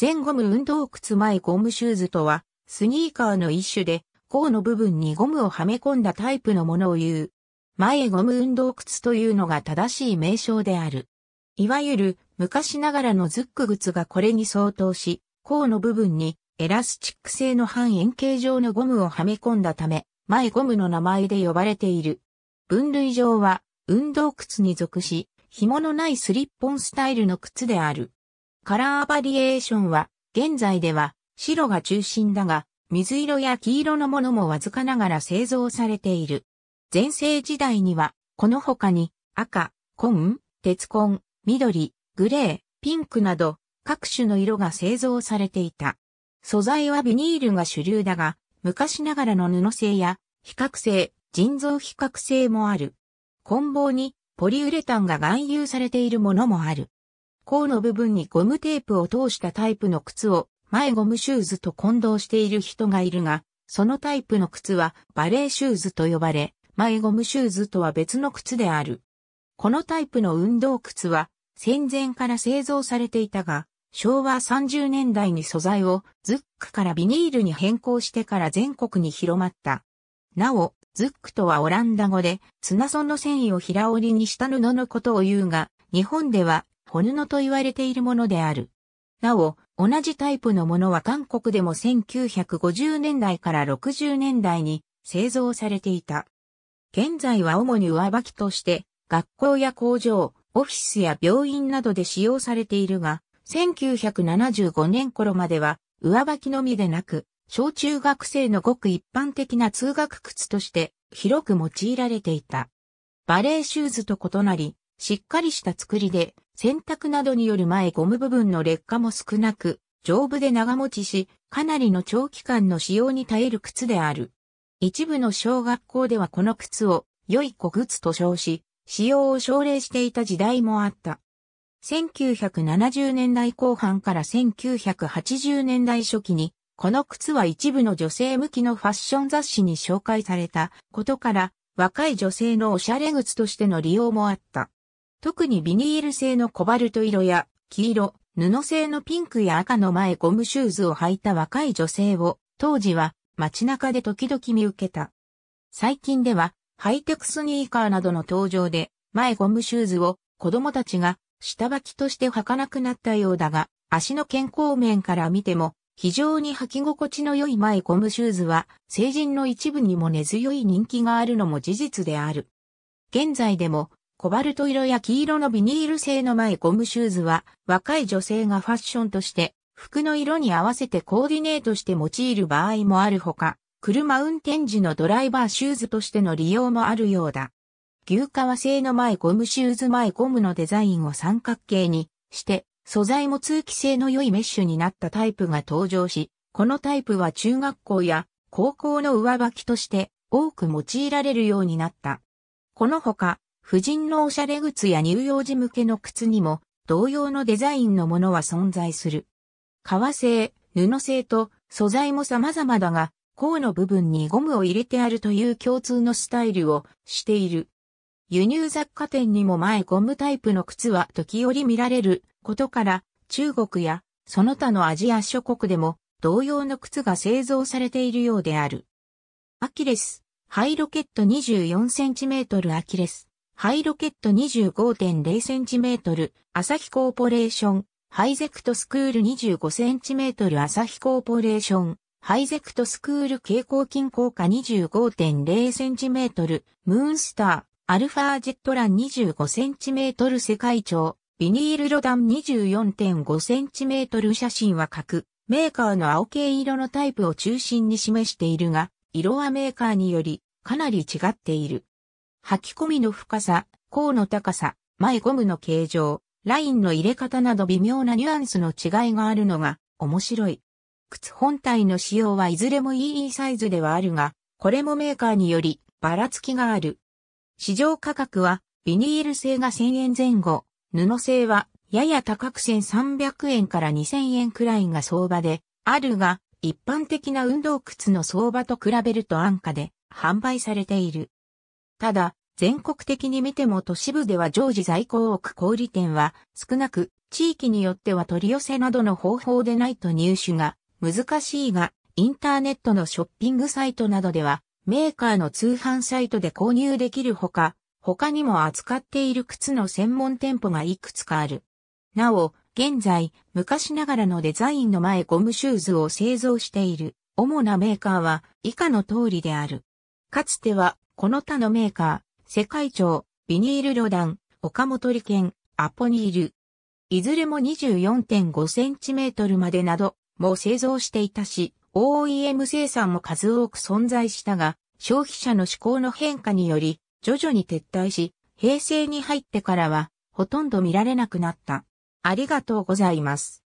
前ゴム運動靴前ゴムシューズとは、スニーカーの一種で、甲の部分にゴムをはめ込んだタイプのものを言う。前ゴム運動靴というのが正しい名称である。いわゆる昔ながらのズック靴がこれに相当し、甲の部分にエラスチック製の半円形状のゴムをはめ込んだため、前ゴムの名前で呼ばれている。分類上は運動靴に属し、紐のないスリッポンスタイルの靴である。カラーバリエーションは、現在では白が中心だが、水色や黄色のものもわずかながら製造されている。前世時代には、この他に赤、紺、鉄紺、緑、グレー、ピンクなど各種の色が製造されていた。素材はビニールが主流だが、昔ながらの布製や比較性、人造比較性もある。梱包にポリウレタンが含有されているものもある。甲の部分にゴムテープを通したタイプの靴を前ゴムシューズと混同している人がいるが、そのタイプの靴はバレーシューズと呼ばれ、前ゴムシューズとは別の靴である。このタイプの運動靴は戦前から製造されていたが、昭和30年代に素材をズックからビニールに変更してから全国に広まった。なお、ズックとはオランダ語で、ソンの繊維を平織りにした布のことを言うが、日本ではフォヌノと言われているものである。なお、同じタイプのものは韓国でも1950年代から60年代に製造されていた。現在は主に上履きとして、学校や工場、オフィスや病院などで使用されているが、1975年頃までは、上履きのみでなく、小中学生のごく一般的な通学靴として広く用いられていた。バレーシューズと異なり、しっかりした作りで、洗濯などによる前ゴム部分の劣化も少なく、丈夫で長持ちし、かなりの長期間の使用に耐える靴である。一部の小学校ではこの靴を、良い子靴と称し、使用を奨励していた時代もあった。1970年代後半から1980年代初期に、この靴は一部の女性向きのファッション雑誌に紹介されたことから、若い女性のおしゃれ靴としての利用もあった。特にビニール製のコバルト色や黄色、布製のピンクや赤の前ゴムシューズを履いた若い女性を当時は街中で時々見受けた。最近ではハイテクスニーカーなどの登場で前ゴムシューズを子供たちが下履きとして履かなくなったようだが足の健康面から見ても非常に履き心地の良い前ゴムシューズは成人の一部にも根強い人気があるのも事実である。現在でもコバルト色や黄色のビニール製の前ゴムシューズは、若い女性がファッションとして、服の色に合わせてコーディネートして用いる場合もあるほか、車運転時のドライバーシューズとしての利用もあるようだ。牛革製の前ゴムシューズ前ゴムのデザインを三角形にして、素材も通気性の良いメッシュになったタイプが登場し、このタイプは中学校や高校の上履きとして多く用いられるようになった。このほか、婦人のおしゃれ靴や乳幼児向けの靴にも同様のデザインのものは存在する。革製、布製と素材も様々だが、甲の部分にゴムを入れてあるという共通のスタイルをしている。輸入雑貨店にも前ゴムタイプの靴は時折見られることから中国やその他のアジア諸国でも同様の靴が製造されているようである。アキレス、ハイロケット 24cm アキレス。ハイロケット 25.0cm、朝日コーポレーション、ハイゼクトスクール 25cm 朝日コーポレーション、ハイゼクトスクール蛍光金効果 25.0cm、ムーンスター、アルファジェットラン 25cm 世界長、ビニールロダン 24.5cm 写真は各メーカーの青系色のタイプを中心に示しているが、色はメーカーによりかなり違っている。履き込みの深さ、甲の高さ、前ゴムの形状、ラインの入れ方など微妙なニュアンスの違いがあるのが面白い。靴本体の仕様はいずれも EE サイズではあるが、これもメーカーによりばらつきがある。市場価格はビニール製が1000円前後、布製はやや高く1300円から2000円くらいが相場であるが、一般的な運動靴の相場と比べると安価で販売されている。ただ、全国的に見ても都市部では常時在庫を置く小売店は少なく、地域によっては取り寄せなどの方法でないと入手が難しいが、インターネットのショッピングサイトなどでは、メーカーの通販サイトで購入できるほか、他にも扱っている靴の専門店舗がいくつかある。なお、現在、昔ながらのデザインの前ゴムシューズを製造している主なメーカーは以下の通りである。かつてはこの他のメーカー、世界庁、ビニール旅団、岡本利権、アポニール。いずれも2 4 5センチメートルまでなど、も製造していたし、OEM 生産も数多く存在したが、消費者の思考の変化により、徐々に撤退し、平成に入ってからは、ほとんど見られなくなった。ありがとうございます。